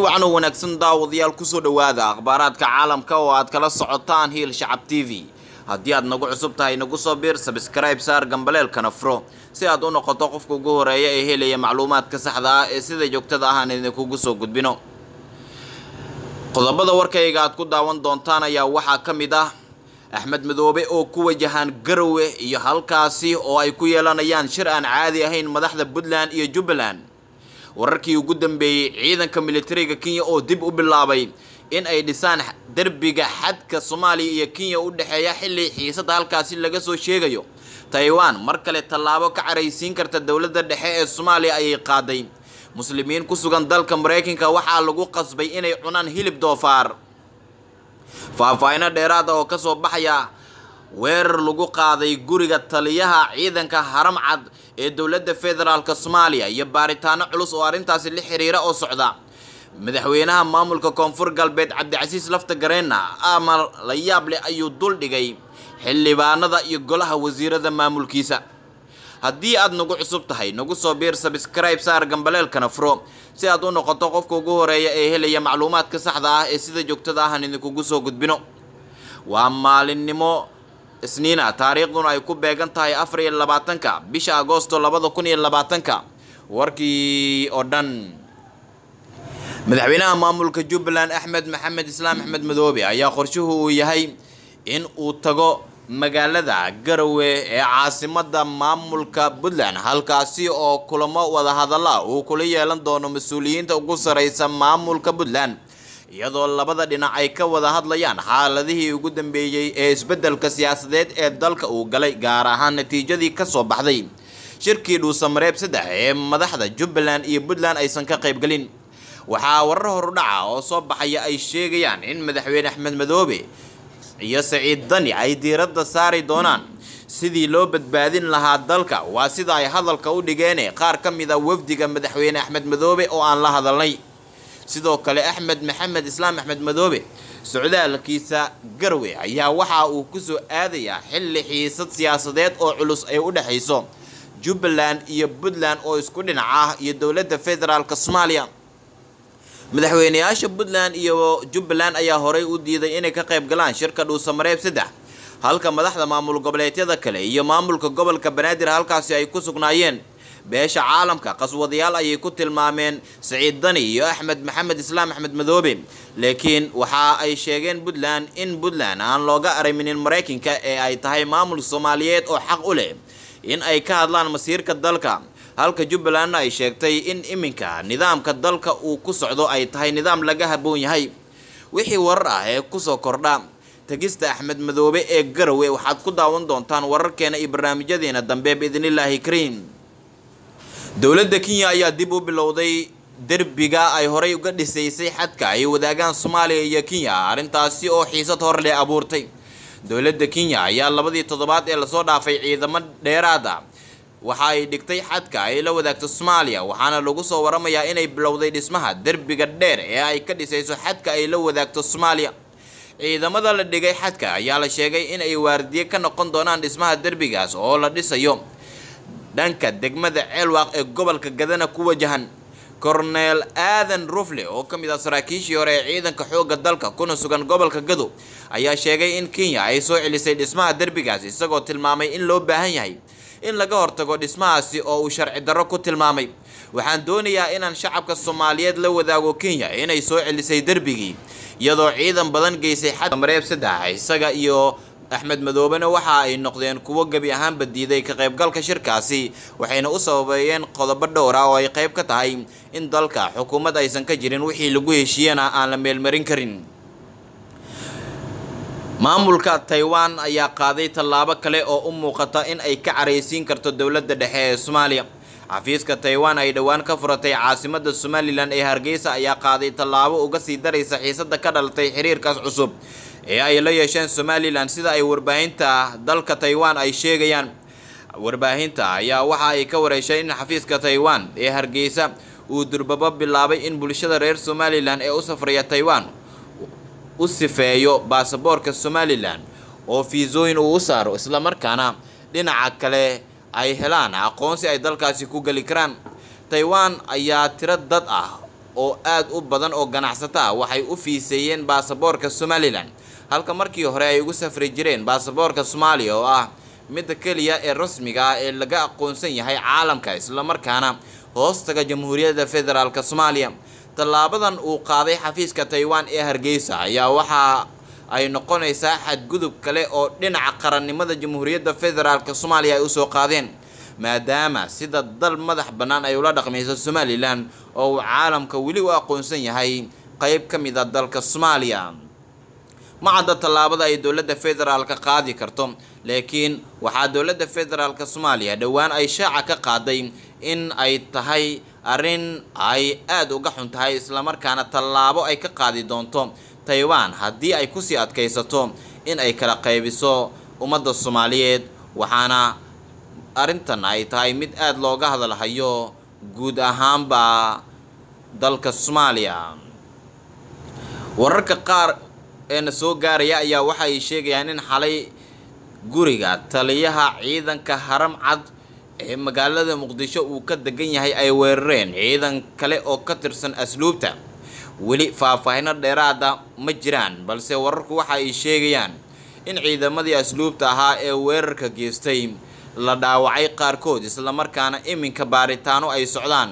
wacan wanaagsan daawadayaal kusoo dhowaada akhbaaraadka caalamka oo aad kala socotaan hiil shacab t v haddii aad nagu cusub tahay nagu soo biir sabskribe saar gambaleelkana furo si aad u noqoto qofka ugu horeeya ee helaya macluumaadka saxda ah ee sida joogtada ahaan idinkugu soo gudbino qodobada warkayga aad ku daawan doontaan ayaa waxaa ka mid ah axmed madoobe oo ku wajahaan garowe iyo halkaasi oo ay ku yeelanayaan shir aan caadi ahayn madaxda puntland iyo jubbaland wararkii ugu dambeeyey ciidanka militariga kenya oo dib u bilaabay in ay dhisaan derbiga xadka soomaaliya iyo kenya u dhexeeya xilli xiisada halkaasi laga soo sheegayo taiwan mar kale tallaabo ka caraysiin karta dowladda dhexe ee soomaaliya ayay qaaday muslimiin ku sugan dalka maraykanka waxaa lagu qasbay inay cunaan hilib doofaar faahfaahino dheeraada oo kasoo baxaya weerar lagu qaaday guriga taliyaha ciidanka haram cad ee dowladda federaalka soomaaliya iyo baaritaano culus oo arrintaasi la xiriira oo socda madaxweynaha maamulka koonfur galbeed cabdicasiis lafta gareena ama la yaab leh ayuu duldhigay xildhibaanada iyo golaha wasiirada maamulkiisa haddii aad nagu cusub tahay nagu soo biir sabskribe saar gambaleelkana furo si aad u noqoto qofka ugu horeeya ee helaya macluumaadka saxda ah ee sida joogtada ahan idinkugu soo gudbino waa maalinnimo isniina taariikhduna ay ku beegan tahay afar iyo labaatanka bisha agoosto labada kun iyo labaatanka warkii oo dhan madaxweynaha maamulka jubbaland axmed maxamed islaam axmed madoobe ayaa qorshuhu uu yahay in uu tago magaalada garowe ee caasimada maamulka puntland halkaasi oo kulamo wadahadalla uu kula yeelan doono mas-uuliyiinta ugu sareysa maamulka puntland iyadoo labada dhinac ay ka wada hadlayaan xaaladihii ugu dambeeyey ee isbeddelka siyaasadeed ee dalka uu galay gaar ahaan natiijadii ka soo baxday shirkii dhuusamareeb saddex ee madaxda jubbaland iyo puntland aysan ka qaybgelin waxaa warar horudhaca oo soo baxaya ay sheegayaan in madaxweyne axmed madoobe iyo saciid dani ay diiradda saari doonaan sidii loo badbaadin lahaa dalka waa sida ay hadalka u dhigeene qaar ka mid a wafdiga madaxweyne axmed madoobe oo aan la hadalnay sidoo kale axmed maxamed islaam axmed madoobe socdaalkiisa garwe ayaa waxa uu kusoo aadayaa xilli xiisad siyaasadeed oo culus ay u dhexayso jubbaland iyo puntland oo isku dhinac ah iyo dowladda federaalk soomaaliya madaxweyneyaasha puntland iyo jubbaland ayaa horey u diiday inay ka qayb galaan shirka dhuusamareeb saddex halka madaxda maamul goboleedyada kale iyo maamulka gobolka banaadir halkaasi ay ku sugnaayeen beesha caalamka qaswadayaal ayay ku tilmaameen saciid dani iyo axmed maxamed islaam axmed madoobe laakiin waxa ay sheegeen puntland in puntland aan looga ariminin maraykanka ee ay tahay maamul soomaaliyeed oo xaq u leh in ay ka hadlaan masiirka dalka halka jubbalandna ay sheegtay in iminka nidaamka dalka uu ku socdo ay tahay nidaam laga habboon yahay wixii warar ah ee kusoo kordha tegista axmed madoobe ee garowe waxaad ku daawan doontaan wararkeena iyo barnaamijyadeena dambe biidnillaahi kariim dowladda kenya ayaa dib u bilowday derbiga ay horay uga dhisaysay xadka ay wadaagaan soomaaliya iyo kenya arrintaasi oo xiisad hor leh abuurtay dowladda kenya ayaa labadii toddobaad ee lasoo dhaafay ciidamo dheeraada ah. waxa ay dhigtay xadka ay la wadaagto soomaaliya waxaana lagu soo waramayaa inay bilowday dhismaha derbiga dheer ee ay ka dhisayso xadka ay la wadaagto soomaaliya ciidamada la dhigay xadka ayaa la sheegay in ay waardiye ka noqon doonaan dhismaha derbigaas oo la dhisayo dhanka degmada ceelwaaq ee gobolka gadana ku wajahan korneel aadan rufle oo ka mid ah saraakiishii hore ee ciidanka xoogga dalka kuna sugan gobolka gadow ayaa sheegay in kenya ay soo celisay dhismaha derbigaas isagoo tilmaamay in loo baahan yahay in laga hortago dhismahaasi oo uu sharci darro ku tilmaamay waxaan doonayaa inaan shacabka soomaaliyeed la wadaago kenya inay soo celisay derbigii iyadoo ciidan badan geysay xadmareeb saddex isaga iyo axmed madoobena waxa ay noqdeen kuwo gebi ahaanba diiday ka qaybgalka shirkaasi waxayna u sababeeyeen qodobo dhowr ah oo ay qayb ka tahay in dalka xukuumad aysan ka jirin wixii lagu heshiiyana aan la meelmarin karin maamulka taiwan ayaa qaaday tallaabo kale oo u muuqata in ay ka caraysiin karto dowladda dhexe ee soomaaliya xafiiska taiwan ay dhowaan ka furatay caasimadda somalilan ee hargeysa ayaa qaaday tallaabo uga sii daraysa xiisadda ka dhalatay xiriirkaas cusub ee ay la yeesheen somalilan sida ay warbaahinta dalka taiwan ay sheegayaan warbaahinta ayaa waxa ay ka wareyshay in xafiiska taiwan ee hargeysa uu durbaba bilaabay in bulshada reer somalilan ee u safraya taiwan u sifeeyo baasaboorka somalilan oo fiisooyin uu u saaro islamarkaana dhinaca kale ay helaan aqoonsi ay dalkaasi ku geli karaan taiwan ayaa tiro dad ah oo aada u badan oo ganacsato waxay u fiiseeyeen baasaboorka somalilan halka markii hore ay ugu safri jireen baasaboorka soomaaliya oo ah midda keliya ee rasmiga ah ee laga aqoonsan yahay caalamka islamarkaana hoostaga jamhuuriyadda federaalk soomaaliya tallaabadan uu qaaday xafiiska taiwan ee hargeysa ayaa waxaa ay noqonaysaa xadgudub kale oo dhinaca qarannimada jamhuuriyadda federaalk soomaaliya ay usoo qaadeen maadaama sida dal madax bannaan ay ula dhaqmayso somalilan oo uu caalamka weli u aqoonsan yahay qayb ka mid a ah dalka soomaaliya ma cadda tallaabada ay dowladda federaalka qaadi karto laakiin waxaa dowladda federaalka soomaaliya dhowaan ay shaaca ka qaaday in ay tahay arrin ay aada uga xun tahay islamarkaana tallaabo ay ka qaadi doonto taiwan haddii ay kusii adkaysato in ay kala qaybiso ummadda soomaaliyeed waxaana arrintan ay tahay mid aada looga hadalhayo guud ahaanba dalka soomaaliya wararka qaar ee na soo gaaraya ayaa waxa ay sheegayaan in xalay guriga taliyaha ciidanka haram cad ee magaalada muqdisho uu ka degan yahay ay weerareen ciidan kale oo ka tirsan asluubta weli faahfaahino dheeraada ma jiraan balse wararku waxa ay sheegayaan in ciidamadii asluubta ahaa ee weerarka geestay la dhaawacay qaarkood islamarkaana iminka baaritaano ay socdaan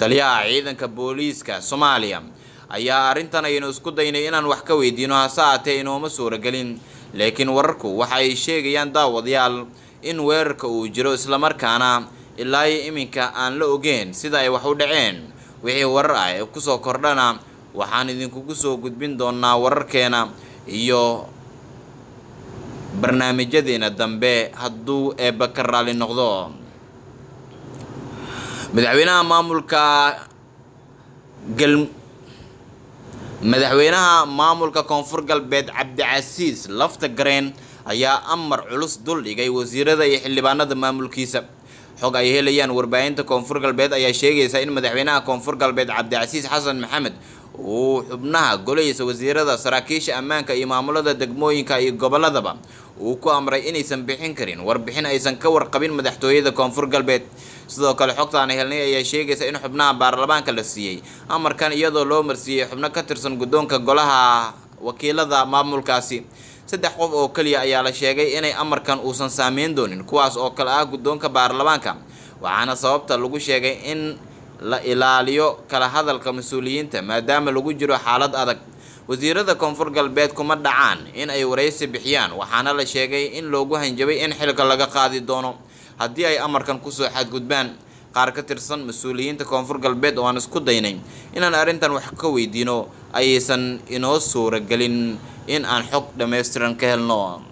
taliyaha ciidanka booliiska soomaaliya ayaa arrintan aynu isku daynay inaan wax ka weydiino hase aatee inuuma suuragelin laakiin wararku waxa ay sheegayaan daawadayaal in weerarka uu jiro islamarkaana ilaa iyo iminka aan la ogeen sida ay wax u dhaceen wixii warar ah ee ku soo kordhana waxaan idinkugu soo gudbin doonaa wararkeena iyo barnaamijyadeena dambe hadduu eebba raalli noqdo madaxweynaha maamulka gal madaxweynaha maamulka koonfur galbeed cabdicasiis lafta gareen ayaa amar culus duldhigay wasiirada iyo xildhibaanada maamulkiisa xog ay helayaan warbaahinta koonfur galbeed ayaa sheegaysa in madaxweynaha koonfur galbeed cabdicasiis xasan maxamed uu xubnaha golihiisa wasiirada saraakiisha ammaanka iyo maamulada degmooyinka iyo gobolladaba uu ku amray inaysan bixin karin warbixin aysan ka warqabin madaxtooyada koonfur galbeed sidoo kale xogtaan helnay ayaa sheegaysa in xubnaha baarlamaanka la siiyey amarkan iyadoo loo marsiiyey xubno ka tirsan guddoonka golaha wakiilada maamulkaasi saddex qof oo keliya ayaa la sheegay inay amarkan uusan saameyn doonin kuwaas oo kale ah guddoonka baarlamaanka waxaana sababta lagu sheegay in la ilaaliyo kala hadalka mas-uuliyiinta maadaama lagu jiro xaalad adag wasiirada koonfur galbeed kuma dhacaan in ay waraysi bixiyaan waxaana la sheegay in loogu hanjabay in xilka laga qaadi doono haddii ay amarkan kusoo xadgudbaan qaar ka tirsan mas-uuliyiinta koonfur galbeed oo aan isku daynay inaan arrintan wax ka weydiino ayaysan inoo suuragelin in aan xog dhammaystiran ka helno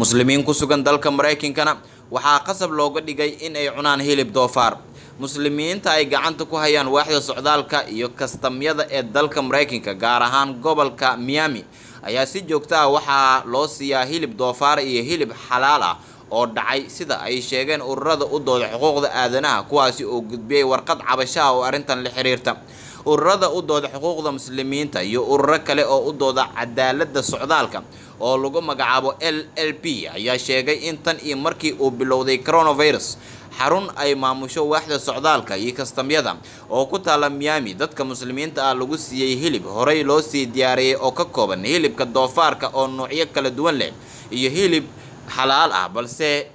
muslimiin ku sugan dalka maraykankana waxaa qasab looga dhigay in ay cunaan hilib doofaar muslimiinta ay gacanta ku hayaan waaxda socdaalka iyo kastamyada ee dalka maraykanka gaar ahaan gobolka miami ayaa si joogta ah waxaa loo siiyaa hilib doofaar iyo hilib xalaal ah oo dhacay sida ay sheegeen ururada u dooda xuquuqda aadanaha kuwaasi uu gudbiyey warqad cabashaha oo arrintan la xiriirta ururada u dooda xuquuqda muslimiinta iyo ururo kale oo u dooda cadaaladda socdaalka oo lagu magacaabo l l b ayaa sheegay in tan iyo markii uu bilowday coronavirus xarun ay maamusho waaxda socdaalka iyo kastamyada oo ku taala miyaami dadka muslimiinta ah lagu siiyey hilib horey loo sii diyaariyey oo ka kooban hilibka doofaarka oo noocyo kala duwan leh iyo hilib xalaal ah balse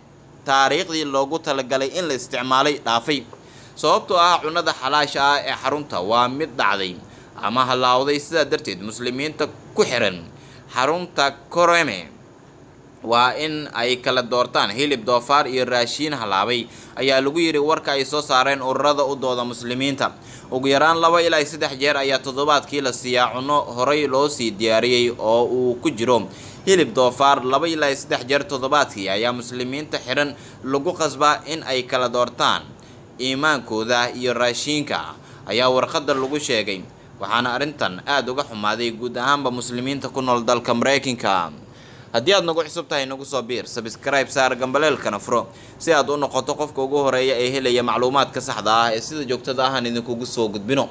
taariikhdii loogu talagalay in la isticmaalay dhaafay sababtoo ah cunada xalaasha ah ee xarunta waa mid dhacday ama halaawday sidaa darteed muslimiinta ku xiran xarunta koreme waa in ay kala doortaan hilib doofaar iyo raashiin halaabay ayaa lagu yidhi warka ay soo saareen ururada u dooda muslimiinta ugu yaraan laba ilaa saddex jeer ayaa toddobaadkii la siiyaa cunno horay loo sii diyaariyey oo uu ku jiro hilib doofaar laba ilaa saddex jeer toddobaadkii ayaa muslimiinta xidhan lagu qasbaa in ay kala doortaan iimaankooda iyo raashiinka ayaa warqadda lagu sheegay waxaana arrintan aada uga xumaaday guud ahaanba muslimiinta ku nool dalka maraykanka haddii aad nagu cusub tahay nagu soo biir sabskrayb saar gambaleelkana furo si aad u noqoto qofka ugu horeeya ee helaya macluumaadka saxda ah ee sida joogtada ahan idinkugu soo gudbino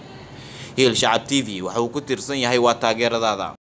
hiil shacab t v waxa uu ku tiirsan yahay waa taageeradaada